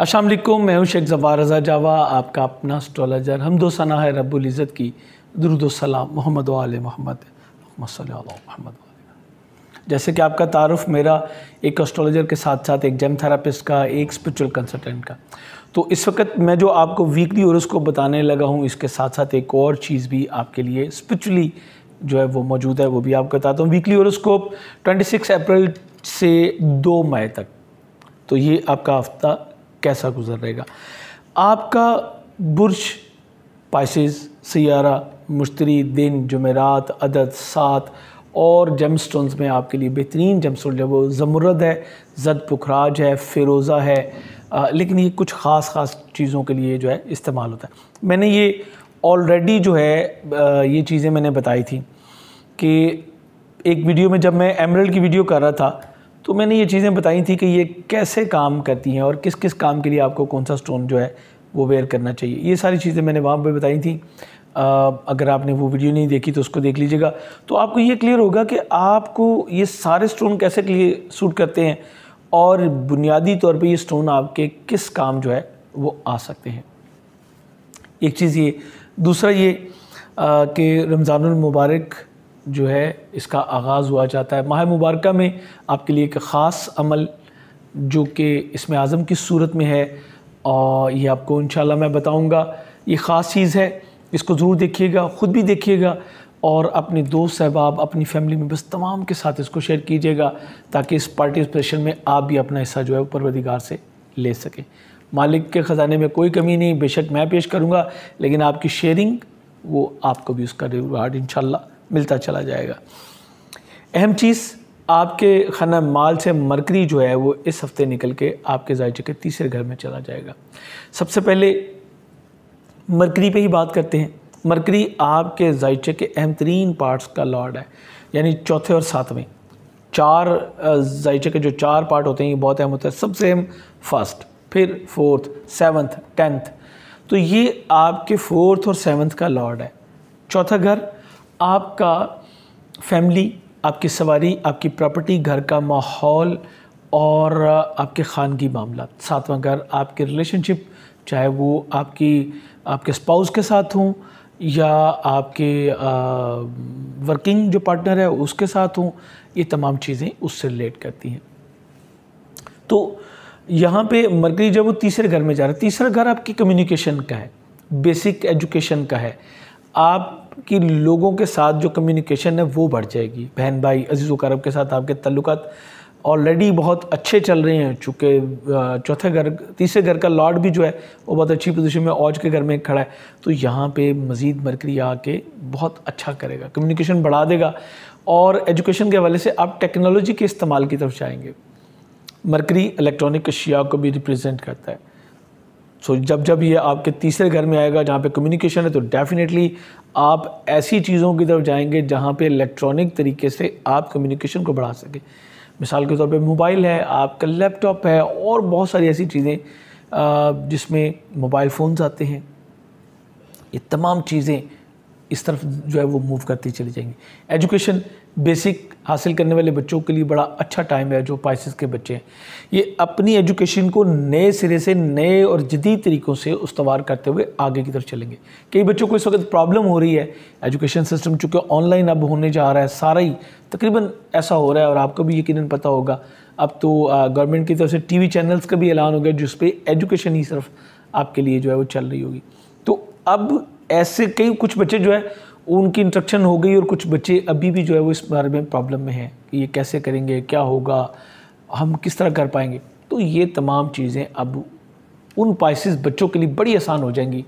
वालेकुम मैं हूं शेख जबार रज़ा जावा आपका अपना एस्ट्रोलॉजर हम दो सना है इज़्ज़त की सलाम मोहम्मद वाल मोहम्मद मोहम्मद जैसे कि आपका तारफ़ मेरा एक एस्ट्रोलॉजर के साथ साथ एक जेम थेरापिस्ट का एक स्पिरिचुअल कंसल्टेंट का तो इस वक्त मैं जो आपको वीकली और उसको बताने लगा हूँ इसके साथ साथ एक और चीज़ भी आपके लिए स्पिरिचुअली जो है वो मौजूद है वो भी आपको बताता हूँ वीकली और ट्वेंटी सिक्स अप्रैल से दो मई तक तो ये आपका हफ्ता कैसा गुजरेगा आपका बुरश पाइसिस सियारा मुश्तरी दिन जमेरात अदद सात और जम स्टोन्स में आपके लिए बेहतरीन जम स्टोन जब वो ज़मुरद है जद पुखराज है फिरोज़ा है आ, लेकिन ये कुछ ख़ास ख़ास चीज़ों के लिए जो है इस्तेमाल होता है मैंने ये ऑलरेडी जो है आ, ये चीज़ें मैंने बताई थी कि एक वीडियो में जब मैं एमरल्ड की वीडियो कर रहा था तो मैंने ये चीज़ें बताई थी कि ये कैसे काम करती हैं और किस किस काम के लिए आपको कौन सा स्टोन जो है वो वेयर करना चाहिए ये सारी चीज़ें मैंने वहाँ पर बताई थी आ, अगर आपने वो वीडियो नहीं देखी तो उसको देख लीजिएगा तो आपको ये क्लियर होगा कि आपको ये सारे स्टोन कैसे लिए सूट करते हैं और बुनियादी तौर पे ये स्टोन आपके किस काम जो है वो आ सकते हैं एक चीज़ ये दूसरा ये कि रमज़ान मुबारक जो है इसका आगाज़ हुआ जाता है माह मुबारक में आपके लिए एक ख़ास अमल जो कि इसमें आज़म की सूरत में है और ये आपको इन मैं बताऊँगा ये ख़ास चीज़ है इसको ज़रूर देखिएगा ख़ुद भी देखिएगा और अपने दोस्त सहबाब अपनी फैमिली में बस तमाम के साथ इसको शेयर कीजिएगा ताकि इस पार्टिसिपेशन में आप भी अपना हिस्सा जो है परवदिगार से ले सकें मालिक के ख़जाने में कोई कमी नहीं बेशक मैं पेश करूँगा लेकिन आपकी शेयरिंग वो आपको भी उसका रिवार्ड इन मिलता चला जाएगा अहम चीज़ आपके खाना माल से मरकरी जो है वो इस हफ्ते निकल के आपके जायचे के तीसरे घर में चला जाएगा सबसे पहले मरकरी पे ही बात करते हैं मरकरी आपके जायचे के अहम तरीन पार्ट्स का लॉर्ड है यानी चौथे और सातवें चार जायचे के जो चार पार्ट होते हैं ये बहुत अहम होता है सबसे अहम फर्स्ट फिर फोर्थ सेवन्थ टेंथ तो ये आपके फोर्थ और सेवन्थ का लॉर्ड है चौथा घर आपका फैमिली आपकी सवारी आपकी प्रॉपर्टी घर का माहौल और आपके खानगी मामला सातवां घर आपके रिलेशनशिप चाहे वो आपकी आपके स्पाउस के साथ हों या आपके आ, वर्किंग जो पार्टनर है उसके साथ हों ये तमाम चीज़ें उससे रिलेट करती हैं तो यहाँ पे मरकरी जब वो तीसरे घर में जा रहा है तीसरा घर आपकी कम्युनिकेशन का है बेसिक एजुकेशन का है आप कि लोगों के साथ जो कम्युनिकेशन है वो बढ़ जाएगी बहन भाई अजीज़ वकारब के साथ आपके तल्लुत ऑलरेडी बहुत अच्छे चल रहे हैं चूँकि चौथे घर तीसरे घर का लॉर्ड भी जो है वो बहुत अच्छी पोजीशन में औज के घर में खड़ा है तो यहाँ पे मज़ीद मरकरी आके बहुत अच्छा करेगा कम्युनिकेशन बढ़ा देगा और एजुकेशन के हवाले से आप टेक्नोलॉजी के इस्तेमाल की तरफ जाएंगे मरकरी इलेक्ट्रॉनिक अशिया को भी रिप्रेजेंट करता है सो so, जब जब ये आपके तीसरे घर में आएगा जहाँ पे कम्युनिकेशन है तो डेफिनेटली आप ऐसी चीज़ों की तरफ जाएंगे जहाँ पे इलेक्ट्रॉनिक तरीके से आप कम्युनिकेशन को बढ़ा सकें मिसाल के तौर पे मोबाइल है आपका लैपटॉप है और बहुत सारी ऐसी चीज़ें जिसमें मोबाइल फ़ोन्स आते हैं ये तमाम चीज़ें इस तरफ जो है वो मूव करती चली जाएंगी एजुकेशन बेसिक हासिल करने वाले बच्चों के लिए बड़ा अच्छा टाइम है जो पाइसिस के बच्चे हैं ये अपनी एजुकेशन को नए सिरे से नए और जदीद तरीक़ों से उसवार करते हुए आगे की तरफ चलेंगे कई बच्चों को इस वक्त प्रॉब्लम हो रही है एजुकेशन सिस्टम चूँकि ऑनलाइन अब होने जा रहा है सारा ही तकरीबन ऐसा हो रहा है और आपको भी यकीन पता होगा अब तो गवर्नमेंट की तरफ से टी वी चैनल्स का भी ऐलान हो गया जिस पर एजुकेशन ही सिर्फ आपके लिए जो है वो चल रही होगी अब ऐसे कई कुछ बच्चे जो है उनकी इंस्ट्रक्शन हो गई और कुछ बच्चे अभी भी जो है वो इस बारे में प्रॉब्लम में हैं कि ये कैसे करेंगे क्या होगा हम किस तरह कर पाएंगे तो ये तमाम चीज़ें अब उन पाइसिस बच्चों के लिए बड़ी आसान हो जाएंगी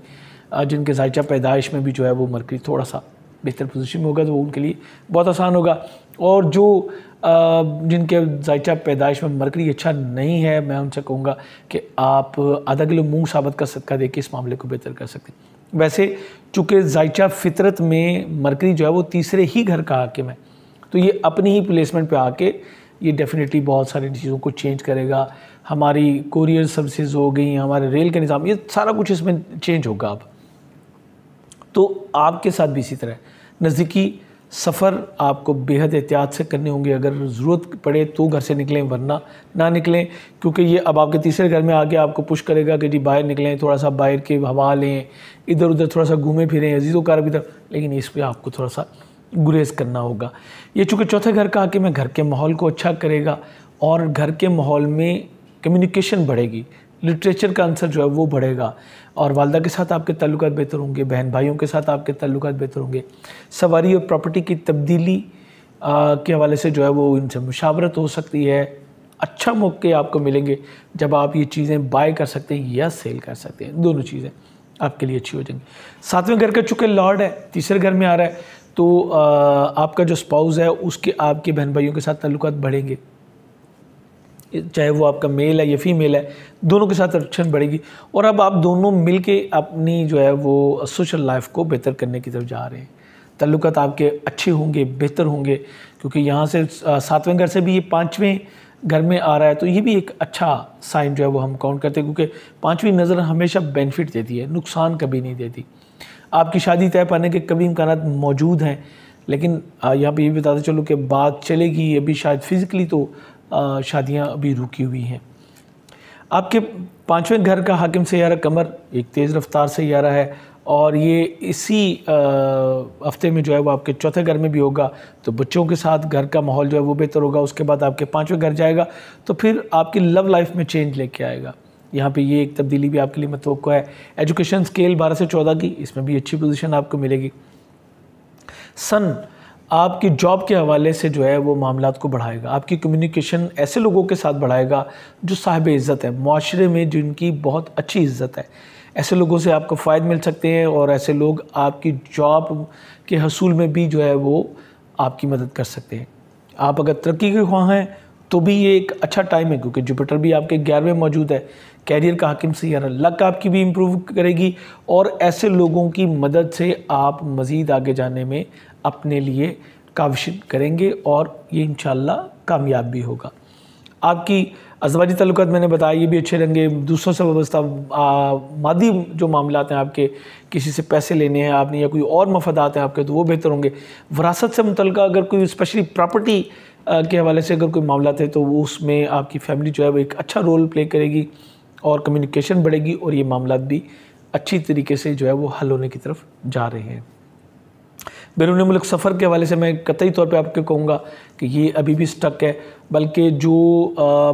जिनके जायचा पैदाइश में भी जो है वो मरकरी थोड़ा सा बेहतर पोजीशन में होगा तो वो उनके लिए बहुत आसान होगा और जो जिनके जायचा पैदाइश में मरकरी अच्छा नहीं है मैं उनसे कहूँगा कि आप आधा किलो मूंग साबत का सदका दे के इस मामले को बेहतर कर सकते हैं वैसे चूँकि जायचा फितरत में मरकरी जो है वो तीसरे ही घर का हाकिम है तो ये अपनी ही प्लेसमेंट पे आके ये डेफिनेटली बहुत सारी चीज़ों को चेंज करेगा हमारी कोरियर सर्विसेज हो गई हमारे रेल के निज़ाम ये सारा कुछ इसमें चेंज होगा अब तो आपके साथ भी इसी तरह नज़दीकी सफ़र आपको बेहद एहतियात से करने होंगे अगर ज़रूरत पड़े तो घर से निकलें वरना ना निकलें क्योंकि ये अब आपके तीसरे घर में आके आपको पुश करेगा कि जी बाहर निकलें थोड़ा सा बाहर के हवा लें इधर उधर थोड़ा सा घूमें फिरें अजीज़ कार भी तरफ लेकिन इस पर आपको थोड़ा सा गुरेज करना होगा ये चूँकि चौथे घर का आके मैं घर के माहौल को अच्छा करेगा और घर के माहौल में कम्युनिकेशन बढ़ेगी लिटरेचर का आंसर जो है वो बढ़ेगा और वालदा के साथ आपके तल्लक बेहतर होंगे बहन भाइयों के साथ आपके तल्लक बेहतर होंगे सवारी और प्रॉपर्टी की तब्दीली के हवाले से जो है वो इनसे मुशावरत हो सकती है अच्छा मौके आपको मिलेंगे जब आप ये चीज़ें बाय कर सकते हैं या सेल कर सकते हैं दोनों चीज़ें आपके लिए अच्छी हो जाएंगी सातवें घर का चुके लॉर्ड है तीसरे घर में आ रहा है तो आ, आपका जो स्पाउस है उसके आपके बहन भाइयों के साथ तल्लुत बढ़ेंगे चाहे वो आपका मेल है या फीमेल है दोनों के साथ अट्रैक्शन बढ़ेगी और अब आप दोनों मिल के अपनी जो है वो सोशल लाइफ को बेहतर करने की तरफ जा रहे हैं तल्लुकात आपके अच्छे होंगे बेहतर होंगे क्योंकि यहाँ से सातवें घर से भी ये पाँचवें घर में आ रहा है तो ये भी एक अच्छा साइन जो है वो हम काउंट करते हैं क्योंकि पाँचवीं नज़र हमेशा बेनिफिट देती है नुकसान कभी नहीं देती आपकी शादी तय पाने के कभी इम्कान मौजूद हैं लेकिन यहाँ पे ये बताते चलो कि बात चलेगी अभी शायद फ़िज़िकली तो शादियाँ अभी रुकी हुई हैं आपके पांचवें घर का हाकिम सैारा कमर एक तेज़ रफ्तार सैारा है और ये इसी हफ्ते में जो है वो आपके चौथे घर में भी होगा तो बच्चों के साथ घर का माहौल जो है वो बेहतर होगा उसके बाद आपके पाँचवें घर जाएगा तो फिर आपकी लव लाइफ में चेंज लेके आएगा यहाँ पे ये एक तब्दीली भी आपके लिए मतवक़ मतलब है एजुकेशन स्केल बारह से चौदह की इसमें भी अच्छी पोजीशन आपको मिलेगी सन आपकी जॉब के हवाले से जो है वो मामला को बढ़ाएगा आपकी कम्युनिकेशन ऐसे लोगों के साथ बढ़ाएगा जो साहिब इज़्ज़त है माशरे में जिनकी बहुत अच्छी इज़्ज़त है ऐसे लोगों से आपको फ़ायदे मिल सकते हैं और ऐसे लोग आपकी जॉब के हसूल में भी जो है वो आपकी मदद कर सकते हैं आप अगर तरक्की के ख्वाह हैं तो भी ये एक अच्छा टाइम है क्योंकि जुपिटर भी आपके ग्यारहवें मौजूद है कैरियर का से यार लक आपकी भी इम्प्रूव करेगी और ऐसे लोगों की मदद से आप मज़ीद आगे जाने में अपने लिए काविशन करेंगे और ये इन कामयाब भी होगा आपकी अजवाजी तल्लत मैंने बताया ये भी अच्छे रहेंगे दूसरों से वाबस्ता मादी जो मामला हैं आपके किसी से पैसे लेने हैं आपने या कोई और मफदात हैं आपके तो वो बेहतर होंगे वरासत से मुतल अगर कोई स्पेशली प्रॉपर्टी के हवाले से अगर कोई मामला है तो उसमें आपकी फैमिली जो है वो एक अच्छा रोल प्ले करेगी और कम्युनिकेशन बढ़ेगी और ये मामला भी अच्छी तरीके से जो है वो हल होने की तरफ जा रहे हैं बैरून मुल्क सफ़र के हवाले से मैं कतई तौर पर आपको कहूँगा कि ये अभी भी स्टक है बल्कि जो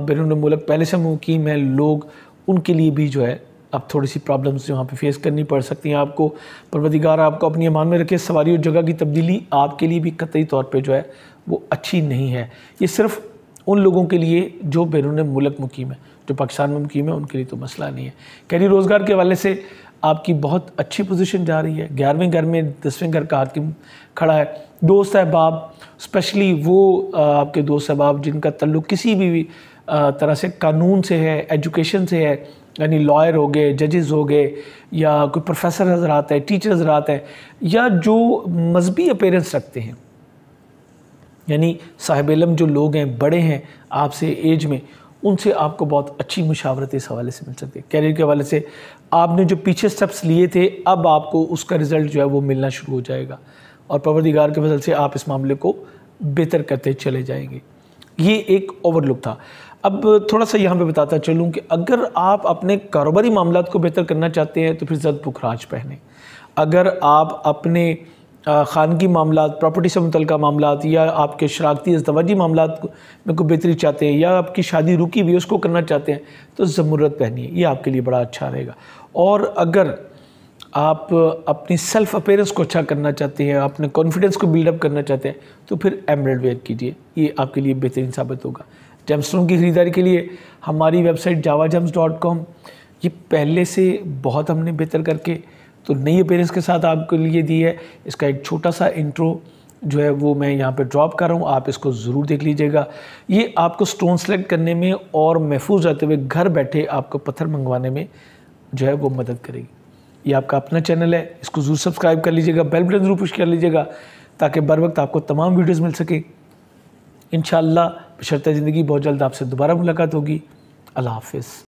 बैरून मुल्क पहले से मुकीम है लोग उनके लिए भी जो है अब थोड़ी सी प्रॉब्लम्स वहाँ पे फेस करनी पड़ सकती हैं आपको परवदिगार आपको अपनी अमान में रखे सवारी और जगह की तब्दीली आपके लिए भी कतई तौर पे जो है वो अच्छी नहीं है ये सिर्फ उन लोगों के लिए जो बैरून मुल्क मुकीम है जो पाकिस्तान में मुकीम है उनके लिए तो मसला नहीं है कैरी रोज़गार के हवाले से आपकी बहुत अच्छी पोजीशन जा रही है ग्यारहवें घर में दसवें घर का हाकिम खड़ा है दोस्त अहबाब स्पेशली वो आपके दोस्त अहबाब जिनका तल्लुक किसी भी तरह से कानून से है एजुकेशन से है यानी लॉयर हो गए जजेस हो गए या कोई प्रोफेसर हजरात है टीचर हजरात है या जो मजहबी अपेरेंस रखते हैं यानी साहिब इलम जो लोग हैं बड़े हैं आपसे एज में उनसे आपको बहुत अच्छी मुशावरत इस हवाले से मिल सकती है कैरियर के हवाले से आपने जो पीछे स्टेप्स लिए थे अब आपको उसका रिज़ल्ट जो है वो मिलना शुरू हो जाएगा और परवरदिगार के फसल से आप इस मामले को बेहतर करते चले जाएंगे ये एक ओवरलुक था अब थोड़ा सा यहाँ पे बताता चलूँ कि अगर आप अपने कारोबारी मामला को बेहतर करना चाहते हैं तो फिर जद पुखराज पहने अगर आप अपने खानगी मामला प्रॉपर्टी से मुतल मामला या आपके शराखती अजदवाजी मामला में कोई बेहतरी चाहते हैं या आपकी शादी रुकी हुई उसको करना चाहते हैं तो ज़मूरत है ये आपके लिए बड़ा अच्छा रहेगा और अगर आप अपनी सेल्फ अपेयरेंस को अच्छा करना चाहते हैं अपने कॉन्फिडेंस को बिल्डअप करना चाहते हैं तो फिर एम्ब्रॉड वेयर कीजिए ये आपके लिए बेहतरीन साबित होगा जेमस्टोन की ख़रीदारी के लिए हमारी वेबसाइट जावा डॉट कॉम ये पहले से बहुत हमने बेहतर करके तो नई अपेयरेंस के साथ आपके लिए दी है इसका एक छोटा सा इंट्रो जो है वो मैं यहाँ पे ड्रॉप कर रहा हूँ आप इसको ज़रूर देख लीजिएगा ये आपको स्टोन सेलेक्ट करने में और महफूज रहते हुए घर बैठे आपको पत्थर मंगवाने में जो है वो मदद करेगी ये आपका अपना चैनल है इसको ज़रूर सब्सक्राइब कर लीजिएगा बेल बटन ज़रूर पुश कर लीजिएगा ताकि बर वक्त आपको तमाम वीडियोज़ मिल सके इन शशरत ज़िंदगी बहुत जल्द आपसे दोबारा मुलाकात होगी अल्लाह हाफिज़